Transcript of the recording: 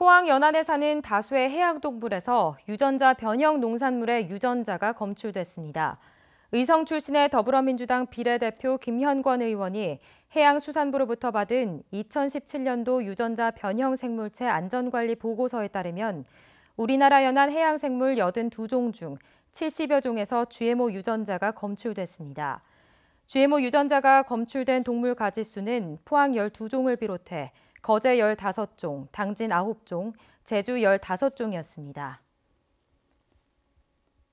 포항 연안에 사는 다수의 해양동물에서 유전자 변형 농산물의 유전자가 검출됐습니다. 의성 출신의 더불어민주당 비례대표 김현권 의원이 해양수산부로부터 받은 2017년도 유전자 변형 생물체 안전관리 보고서에 따르면 우리나라 연안 해양생물 82종 중 70여 종에서 GMO 유전자가 검출됐습니다. GMO 유전자가 검출된 동물 가짓수는 포항 12종을 비롯해 거제 15종, 당진 9종, 제주 15종이었습니다.